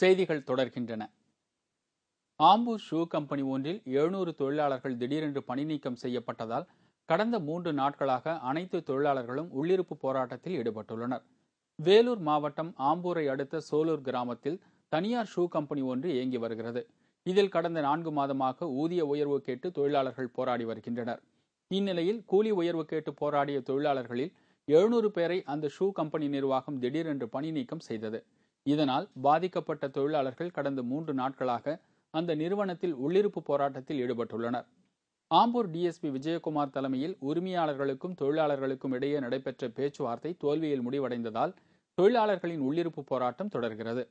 செய்திகள் தொடர்கின்றன Ambur shoe company ஒன்றில் எழுநூறு தொழிலாளர்கள் திடீரென்று பணி நீக்கம் செய்யப்பட்டதால் கடந்த மூன்று நாட்களாக அனைத்து தொழிலாளர்களும் உள்ளிருப்பு போராட்டத்தில் ஈடுபட்டுள்ளனர் வேலூர் மாவட்டம் ஆம்பூரை அடுத்த சோலூர் கிராமத்தில் தனியார் ஷூ கம்பெனி ஒன்று இயங்கி வருகிறது இதில் கடந்த நான்கு மாதமாக ஊதிய உயர்வு கேட்டு தொழிலாளர்கள் போராடி வருகின்றனர் இந்நிலையில் கூலி உயர்வு கேட்டு போராடிய தொழிலாளர்களில் எழுநூறு பேரை அந்த ஷூ கம்பெனி நிர்வாகம் திடீரென்று பணி நீக்கம் செய்தது இதனால் பாதிக்கப்பட்ட தொழிலாளர்கள் கடந்த மூன்று நாட்களாக அந்த நிறுவனத்தில் உள்ளிருப்பு போராட்டத்தில் ஈடுபட்டுள்ளனர் ஆம்பூர் டிஎஸ்பி விஜயகுமார் தலைமையில் உரிமையாளர்களுக்கும் தொழிலாளர்களுக்கும் இடையே நடைபெற்ற பேச்சுவார்த்தை தோல்வியில் முடிவடைந்ததால் தொழிலாளர்களின் உள்ளிருப்பு போராட்டம் தொடர்கிறது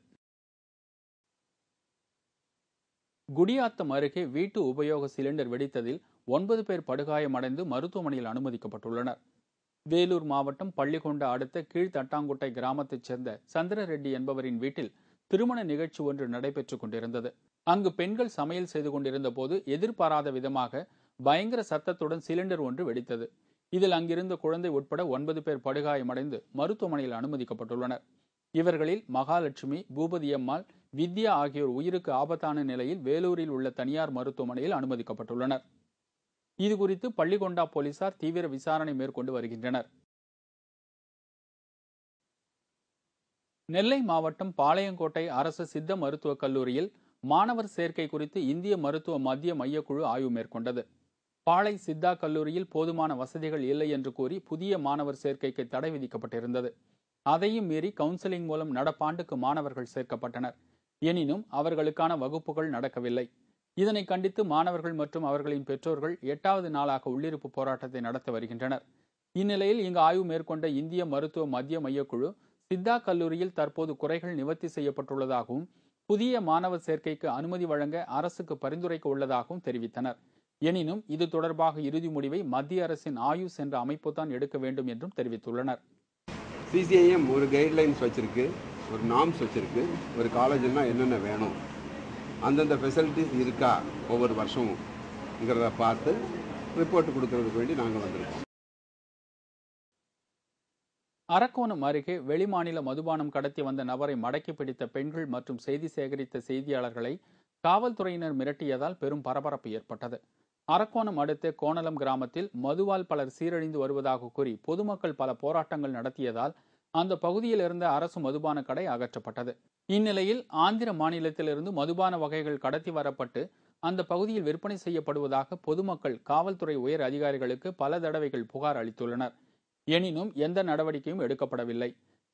குடியாத்தம் அருகே வீட்டு உபயோக சிலிண்டர் வெடித்ததில் ஒன்பது பேர் படுகாயமடைந்து மருத்துவமனையில் அனுமதிக்கப்பட்டுள்ளனர் வேலூர் மாவட்டம் பள்ளிகொண்ட அடுத்த கீழ்தட்டாங்குட்டை கிராமத்தைச் சேர்ந்த சந்திரரெட்டி என்பவரின் வீட்டில் திருமண நிகழ்ச்சி ஒன்று நடைபெற்றுக் கொண்டிருந்தது அங்கு பெண்கள் சமையல் செய்து கொண்டிருந்த போது எதிர்பாராத விதமாக பயங்கர சத்தத்துடன் சிலிண்டர் ஒன்று வெடித்தது இதில் அங்கிருந்த குழந்தை உட்பட ஒன்பது பேர் படுகாயமடைந்து மருத்துவமனையில் அனுமதிக்கப்பட்டுள்ளனர் இவர்களில் மகாலட்சுமி பூபதி அம்மாள் வித்யா ஆகியோர் உயிருக்கு ஆபத்தான நிலையில் வேலூரில் உள்ள தனியார் மருத்துவமனையில் அனுமதிக்கப்பட்டுள்ளனர் இது குறித்து பள்ளிகொண்டா போலீசார் தீவிர விசாரணை மேற்கொண்டு வருகின்றனர் நெல்லை மாவட்டம் பாளையங்கோட்டை அரசு சித்த மருத்துவக் கல்லூரியில் மாணவர் சேர்க்கை குறித்து இந்திய மருத்துவ மத்திய மையக்குழு ஆய்வு மேற்கொண்டது பாளை சித்தா கல்லூரியில் போதுமான வசதிகள் இல்லை என்று கூறி புதிய மாணவர் சேர்க்கைக்கு தடை விதிக்கப்பட்டிருந்தது அதையும் மீறி கவுன்சிலிங் மூலம் நடப்பாண்டுக்கு மாணவர்கள் சேர்க்கப்பட்டனர் எனினும் அவர்களுக்கான வகுப்புகள் நடக்கவில்லை இதனை கண்டித்து மாணவர்கள் மற்றும் அவர்களின் பெற்றோர்கள் எட்டாவது நாளாக உள்ளிருப்பு போராட்டத்தை நடத்த வருகின்றனர் இந்நிலையில் இங்கு ஆய்வு மேற்கொண்ட இந்திய மருத்துவ மத்திய மையக்குழு சித்தா கல்லூரியில் தற்போது குறைகள் நிவர்த்தி செய்யப்பட்டுள்ளதாகவும் புதிய மாணவர் சேர்க்கைக்கு அனுமதி வழங்க அரசுக்கு பரிந்துரைக்க உள்ளதாகவும் தெரிவித்தனர் எனினும் இது தொடர்பாக இறுதி முடிவை மத்திய அரசின் ஆயுஸ் என்ற அமைப்பு தான் எடுக்க வேண்டும் என்றும் தெரிவித்துள்ளனர் சிசிஐஎம் ஒரு கைட்லைன்ஸ் வச்சிருக்கு ஒரு நாம்ஸ் வச்சிருக்கு ஒரு காலேஜ்னா என்னென்ன வேணும் அந்தந்த ஃபெசிலிட்டிஸ் இருக்கா ஒவ்வொரு வருஷமும்ங்கிறத பார்த்து ரிப்போர்ட் கொடுக்கறதுக்கு வேண்டி நாங்கள் வந்திருக்கோம் அரக்கோணம் அருகே வெளிமாநில மதுபானம் கடத்தி வந்த நபரை மடக்கி பிடித்த பெண்கள் மற்றும் செய்தி சேகரித்த செய்தியாளர்களை காவல்துறையினர் மிரட்டியதால் பெரும் பரபரப்பு ஏற்பட்டது அரக்கோணம் அடுத்த கோணலம் கிராமத்தில் மதுவால் பலர் சீரழிந்து வருவதாக கூறி பொதுமக்கள் பல போராட்டங்கள் நடத்தியதால் அந்த பகுதியில் இருந்த அரசு மதுபான கடை அகற்றப்பட்டது இந்நிலையில் ஆந்திர மாநிலத்திலிருந்து மதுபான வகைகள் கடத்தி வரப்பட்டு அந்த பகுதியில் விற்பனை செய்யப்படுவதாக பொதுமக்கள் காவல்துறை உயர் அதிகாரிகளுக்கு பல தடவைகள் புகார் அளித்துள்ளனர் எனினும் எந்த நடவடிக்கையும் எடுக்கப்படவில்லை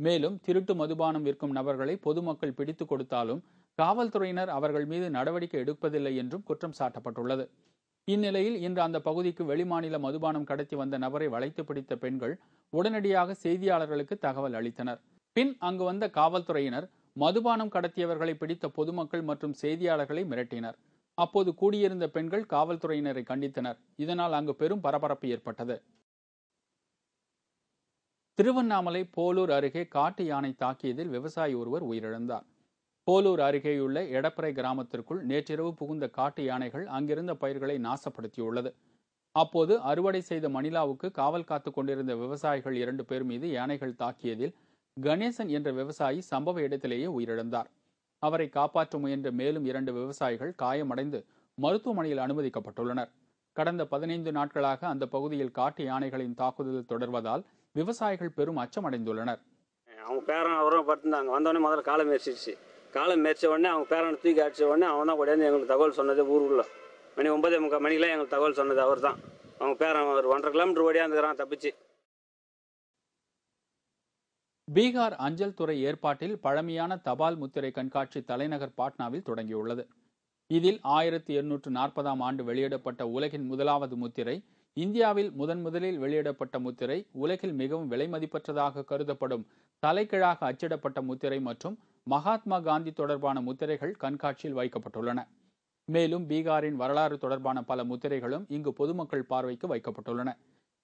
மேலும் திருட்டு மதுபானம் விற்கும் நபர்களை பொதுமக்கள் பிடித்துக் கொடுத்தாலும் காவல்துறையினர் அவர்கள் மீது நடவடிக்கை எடுப்பதில்லை என்றும் குற்றம் சாட்டப்பட்டுள்ளது இந்நிலையில் இன்று அந்த பகுதிக்கு வெளிமாநில மதுபானம் கடத்தி வந்த நபரை வளைத்து பிடித்த பெண்கள் உடனடியாக செய்தியாளர்களுக்கு தகவல் அளித்தனர் பின் அங்கு வந்த காவல்துறையினர் மதுபானம் கடத்தியவர்களை பிடித்த பொதுமக்கள் மற்றும் செய்தியாளர்களை மிரட்டினர் அப்போது கூடியிருந்த பெண்கள் காவல்துறையினரை கண்டித்தனர் இதனால் அங்கு பெரும் பரபரப்பு ஏற்பட்டது திருவண்ணாமலை போலூர் அருகே காட்டு யானை தாக்கியதில் விவசாயி ஒருவர் உயிரிழந்தார் போலூர் அருகேயுள்ள எடப்பறை கிராமத்திற்குள் நேற்றிரவு புகுந்த காட்டு யானைகள் அங்கிருந்த பயிர்களை நாசப்படுத்தியுள்ளது அப்போது அறுவடை செய்த மணிலாவுக்கு காவல் காத்து கொண்டிருந்த விவசாயிகள் இரண்டு பேர் மீது யானைகள் தாக்கியதில் கணேசன் என்ற விவசாயி சம்பவ இடத்திலேயே உயிரிழந்தார் அவரை காப்பாற்ற முயன்ற மேலும் இரண்டு விவசாயிகள் காயமடைந்து மருத்துவமனையில் அனுமதிக்கப்பட்டுள்ளனர் கடந்த பதினைந்து நாட்களாக அந்த பகுதியில் காட்டு யானைகளின் தாக்குதல் தொடர்வதால் விவசாயிகள் பெரும் அச்சமடைந்துள்ளனர் அவங்க பேரன் அவரும் படுத்திருந்தாங்க வந்தோடனே முதல்ல காலம் எரிச்சிருச்சு காலம் மேய்ச்ச உடனே அவங்க பேரனை தூக்கி அடித்த உடனே அவனா தான் எங்களுக்கு தகவல் சொன்னது ஊருக்குள்ள மணி ஒன்பதே முக்கால் மணிக்கெலாம் எங்களுக்கு தகவல் சொன்னது அவர் தான் அவங்க பேரன் ஒரு ஒன்றரை கிலோமீட்டர் ஓடியாந்துக்கிறான் தப்பிச்சு பீகார் அஞ்சல் துறை ஏற்பாட்டில் பழமையான தபால் முத்திரை கண்காட்சி தலைநகர் பாட்னாவில் தொடங்கியுள்ளது இதில் ஆயிரத்தி எண்ணூற்று நாற்பதாம் ஆண்டு வெளியிடப்பட்ட உலகின் முதலாவது முத்திரை இந்தியாவில் முதன் முதலில் வெளியிடப்பட்ட முத்திரை உலகில் மிகவும் விலைமதிப்பற்றதாக கருதப்படும் தலைக்கிழாக அச்சிடப்பட்ட முத்திரை மற்றும் மகாத்மா காந்தி தொடர்பான முத்திரைகள் கண்காட்சியில் வைக்கப்பட்டுள்ளன மேலும் பீகாரின் வரலாறு தொடர்பான பல முத்திரைகளும் இங்கு பொதுமக்கள் பார்வைக்கு வைக்கப்பட்டுள்ளன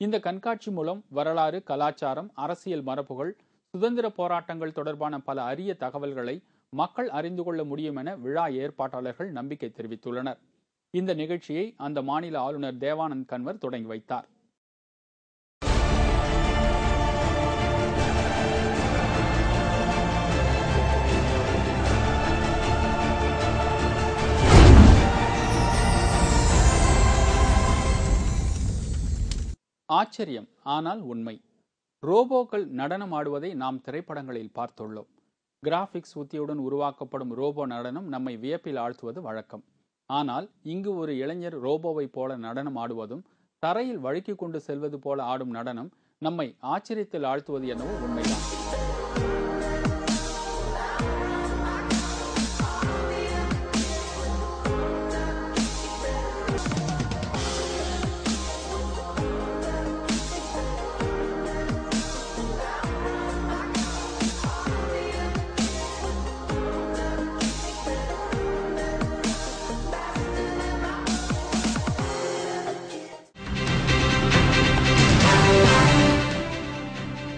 இந்த கண்காட்சி மூலம் வரலாறு கலாச்சாரம் அரசியல் மரபுகள் சுதந்திர போராட்டங்கள் தொடர்பான பல அரிய தகவல்களை மக்கள் அறிந்து கொள்ள முடியும் என விழா ஏற்பாட்டாளர்கள் நம்பிக்கை தெரிவித்துள்ளனர் இந்த நிகழ்ச்சியை அந்த மாநில ஆளுநர் தேவானந்த் கன்வர் தொடங்கி வைத்தார் ஆச்சரியம் ஆனால் உண்மை ரோபோக்கள் நடனம் ஆடுவதை நாம் திரைப்படங்களில் பார்த்துள்ளோம் கிராஃபிக்ஸ் உத்தியுடன் உருவாக்கப்படும் ரோபோ நடனம் நம்மை வியப்பில் ஆழ்த்துவது வழக்கம் ஆனால் இங்கு ஒரு இளைஞர் ரோபோவைப் போல நடனம் ஆடுவதும் தரையில் வழுக்கி கொண்டு செல்வது போல ஆடும் நடனம் நம்மை ஆச்சரியத்தில் ஆழ்த்துவது எனவும் உண்மைதான்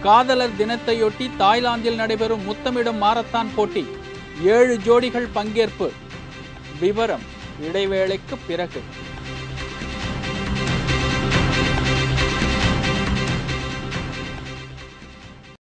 காதலர் தினத்தையொட்டி தாய்லாந்தில் நடைபெறும் முத்தமிடும் மாரத்தான் போட்டி ஏழு ஜோடிகள் பங்கேற்பு விவரம் இடைவேளைக்கு பிறகு